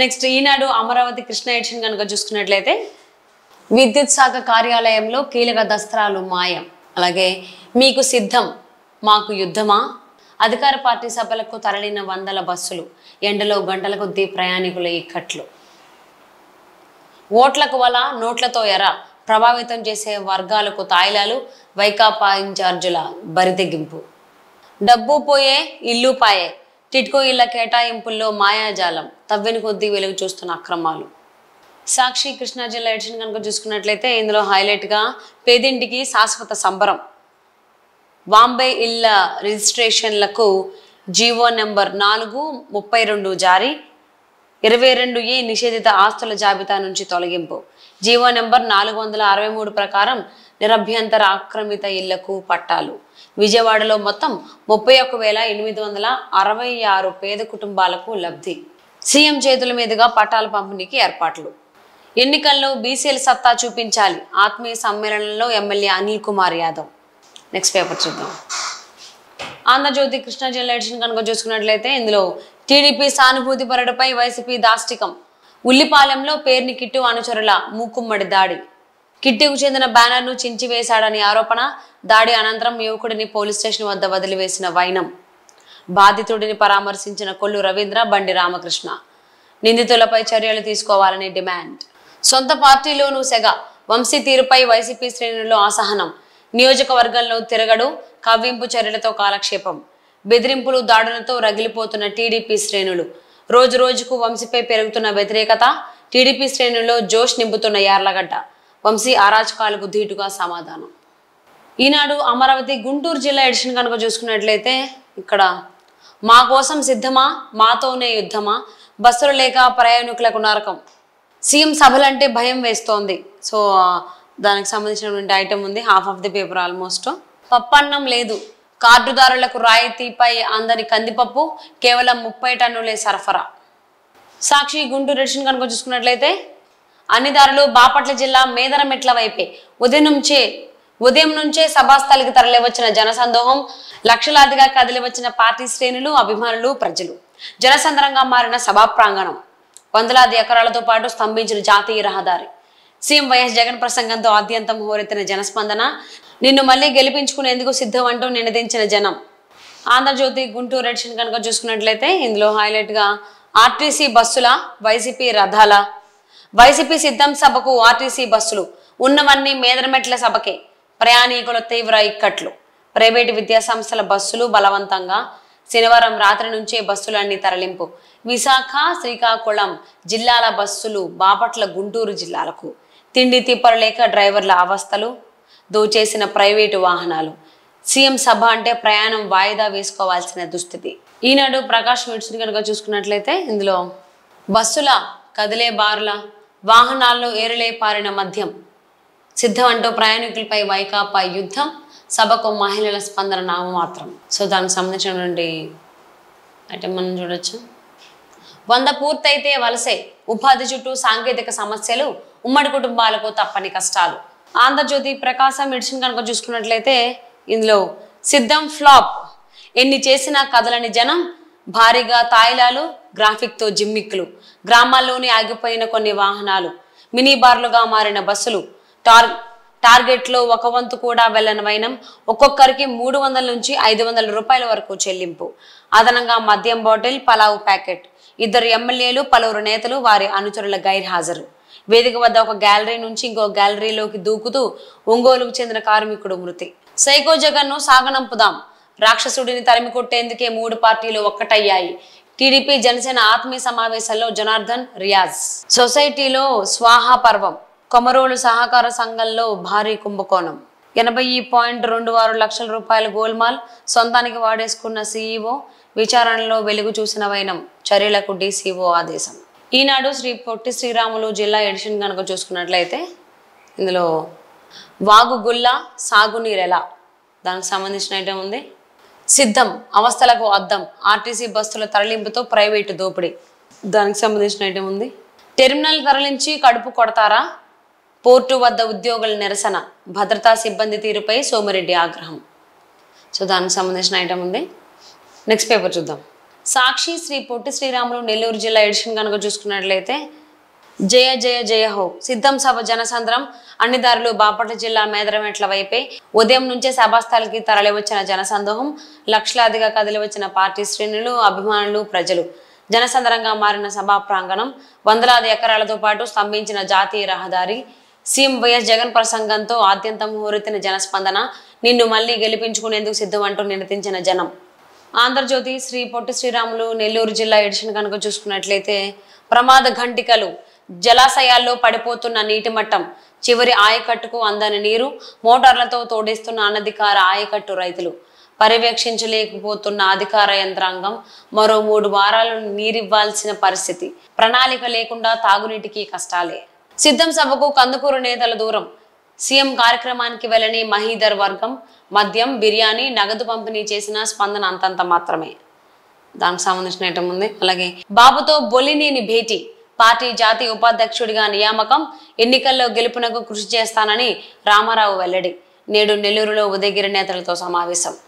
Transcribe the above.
next Eenadu Amaravati Krishna edition కనుక చూసుకున్నట్లయితే విద్యుత్ శాఖ కార్యాలయంలో కీలక దస్త్రాలు మాయం అలాగే మీకు సిద్ధం మాకు యుద్ధమా అధికార పార్టీ సభలకు తరలిన వందల బస్సులు ఎండలో గంటల కొద్దీ ప్రయాణికుల ఇక్కట్లు ఓట్లకు వల నోట్లతో ఎర ప్రభావితం చేసే వర్గాలకు తాయిలాలు వైకాపా ఇన్ఛార్జుల బరితెగింపు డబ్బు పోయే ఇల్లు పాయే టిట్కో ఇళ్ల కేటాయింపుల్లో మాయాజాలం తవ్వెని కొద్దీ వెలుగు చూస్తున్న అక్రమాలు సాక్షి కృష్ణా జిల్లా ఎడిషన్ కనుక చూసుకున్నట్లయితే ఇందులో హైలైట్గా పేదింటికి శాశ్వత సంబరం బాంబే ఇళ్ల రిజిస్ట్రేషన్లకు జీవో నెంబర్ నాలుగు ముప్పై రెండు జారీ ఇరవై రెండు ఏ నిషేధిత ఆస్తుల జాబితా నుంచి తొలగింపు జీవో నెంబర్ నాలుగు వందల అరవై మూడు ప్రకారం నిరభ్యంతర ఆక్రమిత ఇళ్లకు పట్టాలు విజయవాడలో మొత్తం ముప్పై ఒక వేల ఎనిమిది వందల అరవై ఆరు పేద కుటుంబాలకు లబ్ధి సీఎం చేతుల మీదుగా పట్టాల పంపిణీకి ఏర్పాట్లు ఎన్నికల్లో బీసీఎల్ సత్తా చూపించాలి ఆత్మీయ సమ్మేళనంలో MLA Anil Kumar Yadav next paper చూద్దాం ఆంధ్రజ్యోతి కృష్ణా జిల్లా ఎడిషన్ కనుక చూసుకున్నట్లయితే ఇందులో టీడీపీ సానుభూతి పరుడుపై వైసీపీ దాష్టికం ఉల్లిపాలెంలో పేర్ని కిట్టు అనుచరుల మూకుమ్మడి దాడి కిడ్డీకు చెందిన బ్యానర్ను చించివేశాడని ఆరోపణ దాడి అనంతరం యువకుడిని పోలీస్ స్టేషన్ వద్ద వదిలివేసిన వైనం బాధితుడిని పరామర్శించిన కొల్లు రవీంద్ర బండి రామకృష్ణ నిందితులపై చర్యలు తీసుకోవాలని డిమాండ్ సొంత పార్టీలోనూ సెగ వంశీ తీరుపై వైసీపీ శ్రేణుల్లో అసహనం నియోజకవర్గంలో తిరగడు కవ్వింపు చర్యలతో కాలక్షేపం బెదిరింపులు దాడులతో రగిలిపోతున్న టీడీపీ శ్రేణులు రోజు రోజుకు వంశీపై పెరుగుతున్న వ్యతిరేకత టీడీపీ శ్రేణుల్లో జోష్ నింపుతున్న యార్లగడ్డ వంశీ అరాచకాలకు ధీటుగా సమాధానం ఈనాడు అమరావతి గుంటూరు జిల్లా ఎడిషన్ కనుక చూసుకున్నట్లయితే ఇక్కడ మా కోసం సిద్ధమా మాతోనే యుద్ధమా బస్సులు లేక ప్రయాణికులకు నరకం సీఎం సభలంటే భయం వేస్తోంది సో దానికి సంబంధించినటువంటి ఐటమ్ ఉంది half of the paper almost పప్పన్నం లేదు కార్డుదారులకు రాయితీపై అందని కందిపప్పు కేవలం ముప్పై టన్నులే సరఫరా సాక్షి గుంటూరు ఎడిషన్ కనుక చూసుకున్నట్లయితే అన్ని దారులు బాపట్ల జిల్లా మేదరమెట్ల వైపే ఉదయం నుంచే ఉదయం నుంచే సభాస్థలికి తరలివచ్చిన జనసందోహం లక్షలాదిగా కదిలివచ్చిన పార్టీ శ్రేణులు అభిమానులు ప్రజలు జనసంద్రంగా మారిన సభా ప్రాంగణం వందలాది ఎకరాలతో పాటు స్తంభించిన జాతీయ రహదారి సీఎం వైఎస్ జగన్ ప్రసంగంతో ఆద్యంతం హోరెత్తిన జనస్పందన నిన్ను మళ్ళీ గెలిపించుకునేందుకు సిద్ధం అంటూ నినదించిన జనం ఆంధ్రజ్యోతి గుంటూరు ఎడిషన్ కనుక చూసుకున్నట్లయితే ఇందులో హైలైట్గా ఆర్టీసీ బస్సుల వైసీపీ రథాల వైసీపీ సిద్ధం సభకు ఆర్టీసీ బస్సులు ఉన్నవన్నీ మేదరమెట్ల సభకే ప్రయాణికుల తీవ్ర ఇక్కట్లు ప్రైవేటు విద్యాసంస్థల బస్సులు బలవంతంగా శనివారం రాత్రి నుంచే బస్సులన్నీ తరలింపు విశాఖ శ్రీకాకుళం జిల్లాల బస్సులు బాపట్ల గుంటూరు జిల్లాలకు తిండి తిప్పరు లేక డ్రైవర్ల అవస్థలు దోచేసిన ప్రైవేటు వాహనాలు సీఎం సభ అంటే ప్రయాణం వాయిదా వేసుకోవాల్సిన దుస్థితి ఈనాడు ప్రకాష్ మిడ్స్ని కనుక చూసుకున్నట్లయితే ఇందులో బస్సుల కదిలే బారుల వాహనాల్లో ఏరులే పారిన మద్యం సిద్ధం అంటూ ప్రయాణికులపై వైకాపా యుద్ధం సభకు మహిళల స్పందన నామమాత్రం సో దానికి సంబంధించినటువంటి అంటే మనం చూడొచ్చు వంద పూర్తయితే వలసే ఉపాధి చుట్టూ సాంకేతిక సమస్యలు ఉమ్మడి కుటుంబాలకు తప్పని కష్టాలు ఆంధ్రజ్యోతి ప్రకాశం మెడిసిన్ కనుక చూసుకున్నట్లయితే ఇందులో సిద్ధం ఫ్లాప్ ఎన్ని చేసినా కదలని జనం భారీగా తాయిలాలు గ్రాఫిక్తో జిమ్మిక్లు గ్రామాల్లోనే ఆగిపోయిన కొన్ని వాహనాలు మినీ బార్లుగా మారిన బస్సులు టార్ టార్గెట్లో ఒక వంతు కూడా వెళ్ళని వైనం ఒక్కొక్కరికి మూడు వందల నుంచి ఐదు వందల రూపాయల వరకు చెల్లింపు అదనంగా మద్యం బాటిల్ పలావు ప్యాకెట్ ఇద్దరు ఎమ్మెల్యేలు పలువురు నేతలు వారి అనుచరుల గైర్హాజరు వేదిక వద్ద ఒక గ్యాలరీ నుంచి ఇంకో గ్యాలరీలోకి దూకుతూ ఒంగోలుకు చెందిన కార్మికుడు మృతి సైకో జగన్ను సాగనంపుదాం రాక్షసుడిని తరిమి కొట్టేందుకే మూడు పార్టీలు ఒక్కటయ్యాయి టీడీపీ జనసేన ఆత్మీయ సమావేశంలో జనార్దన్ రియాజ్ సొసైటీలో స్వాహా పర్వం కొమరోలు సహకార సంఘంలో భారీ కుంభకోణం ఎనభై పాయింట్ రెండు ఆరు లక్షల రూపాయల గోల్మాల్ సొంతానికి వాడేసుకున్న సీఈఓ విచారణలో వెలుగు చూసిన వైనం చర్యలకు డీసీఓ ఆదేశం ఈనాడు శ్రీ పొట్టి శ్రీరాములు జిల్లా ఎడిషన్ కనుక చూసుకున్నట్లయితే ఇందులో వాగు గుల్ల సాగునీరెలా దానికి సంబంధించిన ఐటమ్ ఉంది సిద్ధం అవస్థలకు అద్దం ఆర్టీసీ బస్సుల తరలింపుతో ప్రైవేటు దోపిడీ దానికి సంబంధించిన ఐటెం ఉంది టెర్మినల్ తరలించి కడుపు కొడతారా పోర్టు వద్ద ఉద్యోగుల నిరసన భద్రతా సిబ్బంది తీరుపై సోమిరెడ్డి ఆగ్రహం సో దానికి సంబంధించిన ఐటెం ఉంది నెక్స్ట్ పేపర్ చూద్దాం సాక్షి శ్రీ పొట్టి శ్రీరాములు నెల్లూరు జిల్లా ఎడిషన్ కనుక చూసుకున్నట్లయితే జయ జయ జయ హో సిద్ధం సభ జనసంద్రం అన్ని దారులు బాపట్ల జిల్లా మేదరమెట్ల వైపే ఉదయం నుంచే సభాస్థలకి తరలివచ్చిన జనసందోహం లక్షలాదిగా కదిలివచ్చిన పార్టీ శ్రేణులు అభిమానులు ప్రజలు జనసంద్రంగా మారిన సభా ప్రాంగణం వందలాది ఎకరాలతో పాటు స్తంభించిన జాతీయ రహదారి సీఎం వైఎస్ జగన్ ప్రసంగంతో ఆద్యంతం హోరెత్తిన జనస్పందన నిన్ను మళ్లీ గెలిపించుకునేందుకు సిద్ధం అంటూ నినదించిన జనం ఆంధ్రజ్యోతి శ్రీ పొట్టి శ్రీరాములు నెల్లూరు జిల్లా ఎడిషన్ కనుక చూసుకున్నట్లయితే ప్రమాద ఘంటికలు జలాశయాల్లో పడిపోతున్న నీటి మట్టం చివరి ఆయకట్టుకు అందని నీరు మోటార్లతో తోడిస్తున్న అనధికార ఆయకట్టు రైతులు పర్యవేక్షించలేకపోతున్న అధికార యంత్రాంగం మరో మూడు వారాలు నీరివ్వాల్సిన పరిస్థితి ప్రణాళిక లేకుండా తాగునీటికి కష్టాలే సిద్ధం సభకు కందుకూరు నేతల దూరం సీఎం కార్యక్రమానికి వెళ్ళని మహీధర్ వర్గం మద్యం బిర్యానీ నగదు పంపిణీ చేసిన స్పందన అంతంత మాత్రమే దానికి సంబంధించిన ఐటమ్ ఉంది అలాగే బాబుతో బొలినేని భేటీ పార్టీ జాతీయ ఉపాధ్యక్షుడిగా నియామకం ఎన్నికల్లో గెలుపునకు కృషి చేస్తానని రామారావు వెల్లడి నేడు నెల్లూరులో ఉదయగిరి నేతలతో సమావేశం